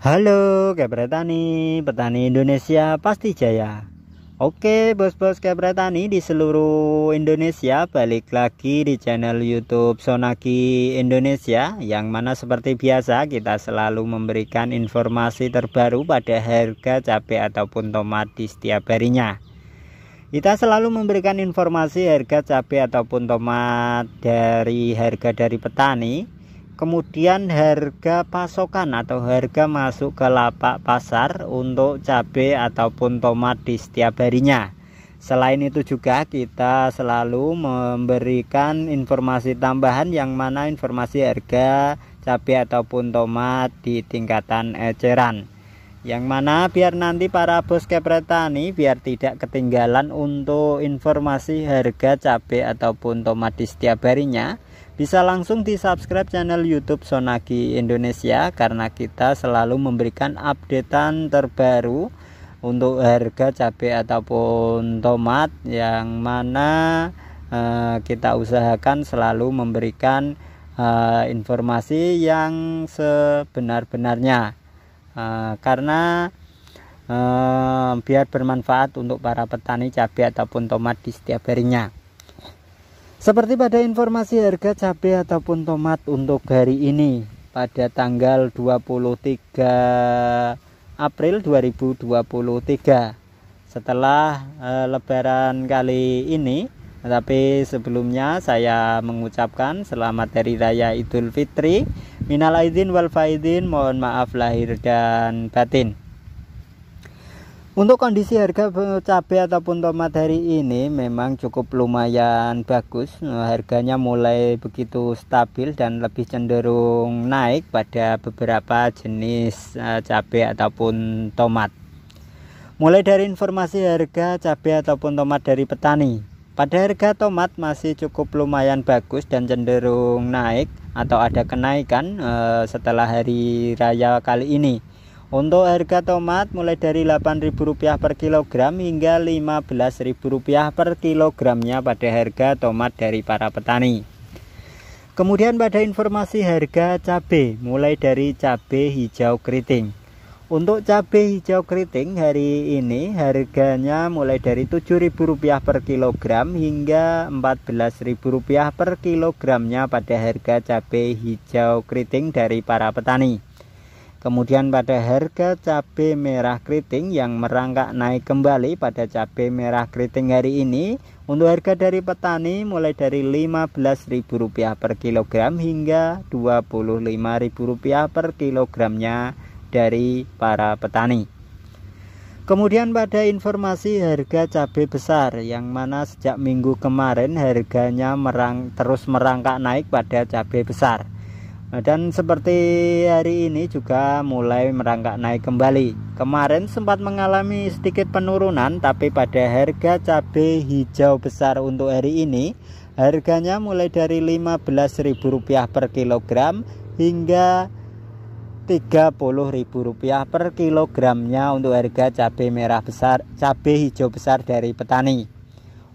Halo Kebretani, petani Indonesia pasti jaya. Oke, bos-bos Kebretani di seluruh Indonesia balik lagi di channel YouTube Sonaki Indonesia yang mana seperti biasa kita selalu memberikan informasi terbaru pada harga cabai ataupun tomat di setiap harinya. Kita selalu memberikan informasi harga cabai ataupun tomat dari harga dari petani kemudian harga pasokan atau harga masuk ke lapak pasar untuk cabai ataupun tomat di setiap harinya selain itu juga kita selalu memberikan informasi tambahan yang mana informasi harga cabai ataupun tomat di tingkatan eceran yang mana biar nanti para bos kepretani biar tidak ketinggalan untuk informasi harga cabai ataupun tomat di setiap harinya bisa langsung di subscribe channel YouTube Sonagi Indonesia karena kita selalu memberikan updatean terbaru untuk harga cabai ataupun tomat yang mana uh, kita usahakan selalu memberikan uh, informasi yang sebenar-benarnya uh, karena biar bermanfaat untuk para petani cabai ataupun tomat di setiap harinya. Seperti pada informasi harga cabai ataupun tomat untuk hari ini pada tanggal 23 April 2023 setelah eh, lebaran kali ini tapi sebelumnya saya mengucapkan selamat hari raya Idul Fitri minal aidin wal faidin mohon maaf lahir dan batin untuk kondisi harga cabai ataupun tomat hari ini memang cukup lumayan bagus. Nah, harganya mulai begitu stabil dan lebih cenderung naik pada beberapa jenis eh, cabai ataupun tomat. Mulai dari informasi harga cabai ataupun tomat dari petani. Pada harga tomat masih cukup lumayan bagus dan cenderung naik atau ada kenaikan eh, setelah hari raya kali ini. Untuk harga tomat mulai dari Rp8.000 per kilogram hingga Rp15.000 per kilogramnya pada harga tomat dari para petani. Kemudian pada informasi harga cabai mulai dari cabai hijau keriting. Untuk cabai hijau keriting hari ini harganya mulai dari Rp7.000 per kilogram hingga Rp14.000 per kilogramnya pada harga cabai hijau keriting dari para petani. Kemudian pada harga cabai merah keriting yang merangkak naik kembali pada cabai merah keriting hari ini untuk harga dari petani mulai dari Rp15.000 per kilogram hingga Rp25.000 per kilogramnya dari para petani. Kemudian pada informasi harga cabai besar yang mana sejak minggu kemarin harganya merang, terus merangkak naik pada cabai besar. Nah, dan seperti hari ini juga mulai merangkak naik kembali. Kemarin sempat mengalami sedikit penurunan tapi pada harga cabai hijau besar untuk hari ini harganya mulai dari Rp15.000 per kilogram hingga Rp30.000 per kilogramnya untuk harga cabai merah besar, cabai hijau besar dari petani.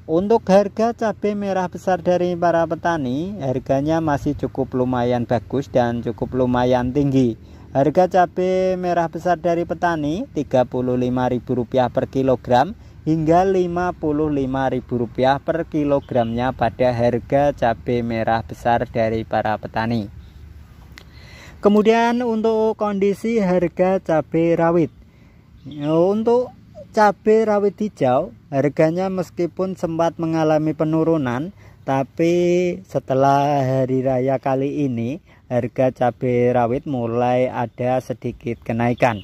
Untuk harga cabai merah besar dari para petani, harganya masih cukup lumayan bagus dan cukup lumayan tinggi. Harga cabai merah besar dari petani Rp35.000 per kilogram hingga Rp55.000 per kilogramnya pada harga cabai merah besar dari para petani. Kemudian untuk kondisi harga cabai rawit. Untuk cabai rawit hijau harganya meskipun sempat mengalami penurunan tapi setelah hari raya kali ini harga cabai rawit mulai ada sedikit kenaikan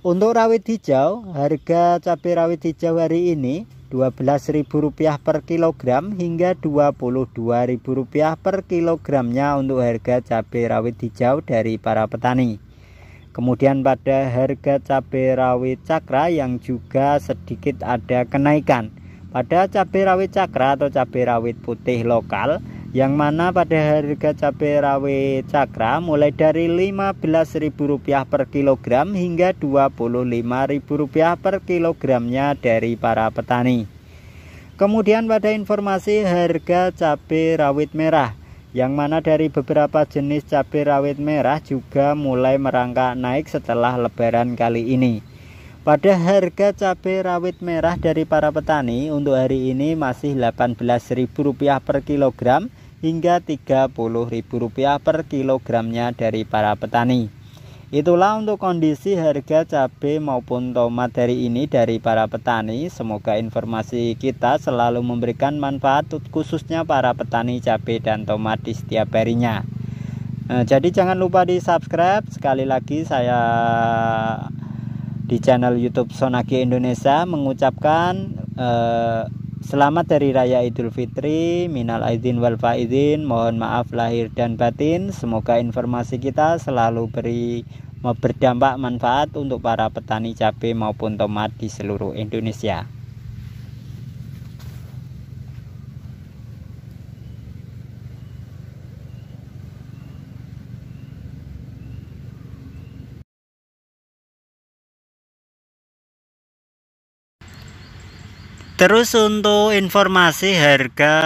untuk rawit hijau harga cabai rawit hijau hari ini Rp12.000 per kilogram hingga Rp22.000 per kilogramnya untuk harga cabai rawit hijau dari para petani Kemudian pada harga cabai rawit cakra yang juga sedikit ada kenaikan. Pada cabai rawit cakra atau cabai rawit putih lokal yang mana pada harga cabai rawit cakra mulai dari Rp15.000 per kilogram hingga Rp25.000 per kilogramnya dari para petani. Kemudian pada informasi harga cabai rawit merah yang mana dari beberapa jenis cabai rawit merah juga mulai merangkak naik setelah lebaran kali ini. Pada harga cabai rawit merah dari para petani untuk hari ini masih Rp18.000 per kilogram hingga Rp30.000 per kilogramnya dari para petani. Itulah untuk kondisi harga cabai maupun tomat dari ini dari para petani. Semoga informasi kita selalu memberikan manfaat khususnya para petani cabai dan tomat di setiap harinya. Nah, jadi jangan lupa di subscribe. Sekali lagi saya di channel YouTube Sonaki Indonesia mengucapkan eh, Selamat Hari Raya Idul Fitri, minal aidin wal faizin, mohon maaf lahir dan batin. Semoga informasi kita selalu beri berdampak manfaat untuk para petani cabai maupun tomat di seluruh Indonesia. Terus untuk informasi harga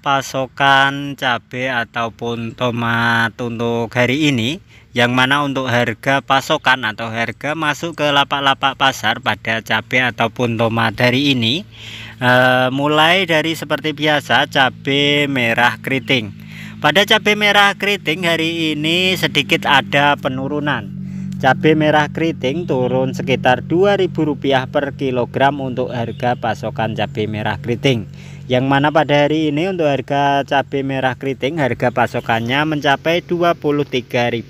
pasokan cabai ataupun tomat untuk hari ini Yang mana untuk harga pasokan atau harga masuk ke lapak-lapak pasar pada cabai ataupun tomat hari ini e, Mulai dari seperti biasa cabai merah keriting Pada cabai merah keriting hari ini sedikit ada penurunan Cabai merah keriting turun sekitar Rp2.000 per kilogram untuk harga pasokan cabai merah keriting. Yang mana pada hari ini untuk harga cabai merah keriting harga pasokannya mencapai Rp23.000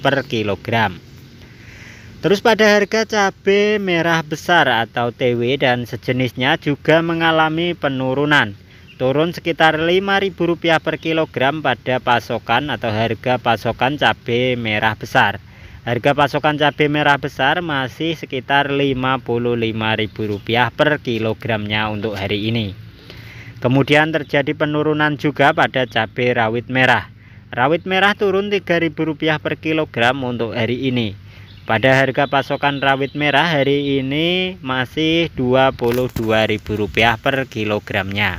per kilogram. Terus pada harga cabai merah besar atau TW dan sejenisnya juga mengalami penurunan turun sekitar Rp5.000 per kilogram pada pasokan atau harga pasokan cabai merah besar. Harga pasokan cabai merah besar masih sekitar Rp55.000 per kilogramnya untuk hari ini. Kemudian terjadi penurunan juga pada cabai rawit merah. Rawit merah turun Rp3.000 per kilogram untuk hari ini. Pada harga pasokan rawit merah hari ini masih Rp22.000 per kilogramnya.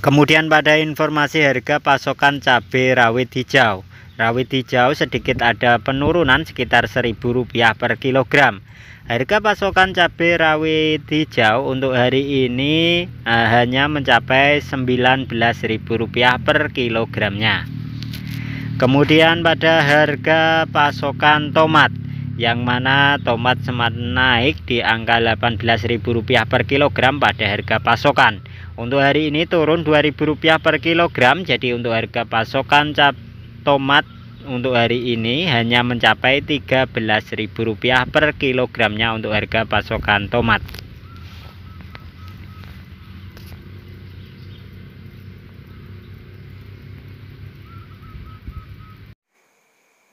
Kemudian pada informasi harga pasokan cabai rawit hijau. Rawit hijau sedikit ada penurunan sekitar Rp1.000 per kilogram. Harga pasokan cabai rawit hijau untuk hari ini uh, hanya mencapai Rp19.000 per kilogramnya. Kemudian pada harga pasokan tomat yang mana tomat semat naik di angka Rp18.000 per kilogram pada harga pasokan. Untuk hari ini turun Rp2.000 per kilogram, jadi untuk harga pasokan cabai tomat untuk hari ini hanya mencapai Rp13.000 per kilogramnya untuk harga pasokan tomat.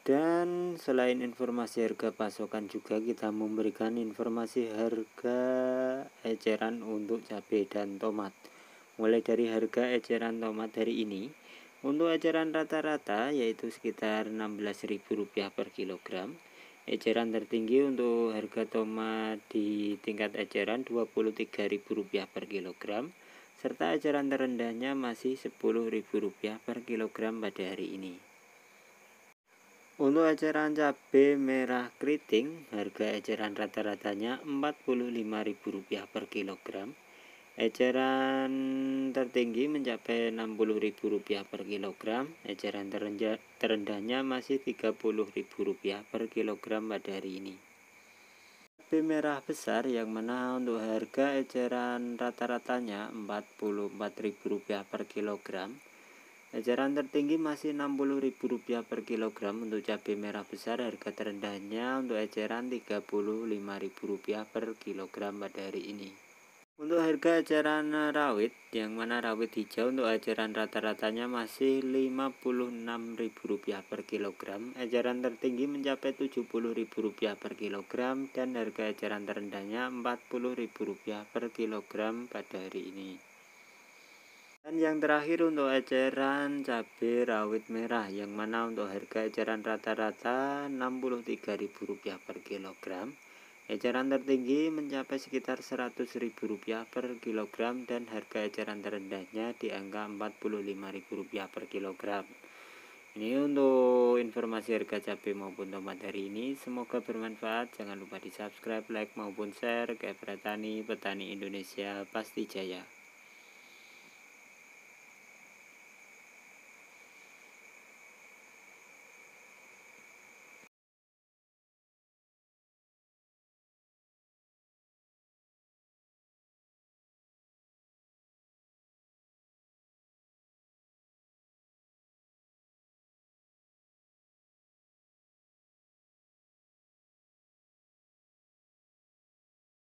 Dan selain informasi harga pasokan juga kita memberikan informasi harga eceran untuk cabai dan tomat. Mulai dari harga eceran tomat hari ini untuk eceran rata-rata yaitu sekitar Rp16.000 per kilogram. Eceran tertinggi untuk harga tomat di tingkat eceran Rp23.000 per kilogram serta eceran terendahnya masih Rp10.000 per kilogram pada hari ini. Untuk eceran cabe merah keriting, harga eceran rata-ratanya Rp45.000 per kilogram. Eceran tertinggi mencapai Rp60.000 per kilogram, eceran terendahnya masih Rp30.000 per kilogram pada hari ini. Cabai merah besar yang mana untuk harga eceran rata-ratanya Rp44.000 per kilogram. Eceran tertinggi masih Rp60.000 per kilogram untuk cabai merah besar, harga terendahnya untuk eceran Rp35.000 per kilogram pada hari ini. Untuk harga ajaran rawit, yang mana rawit hijau untuk ajaran rata-ratanya masih Rp56.000 per kilogram, ajaran tertinggi mencapai Rp70.000 per kilogram, dan harga ajaran terendahnya Rp40.000 per kilogram pada hari ini. Dan yang terakhir untuk eceran cabai rawit merah yang mana untuk harga eceran rata-rata Rp63.000 per kilogram Eceran tertinggi mencapai sekitar Rp100.000 per kilogram dan harga eceran terendahnya di angka Rp45.000 per kilogram. Ini untuk informasi harga cabai maupun tomat hari ini. Semoga bermanfaat. Jangan lupa di subscribe, like maupun share. ke petani, Petani Indonesia pasti jaya.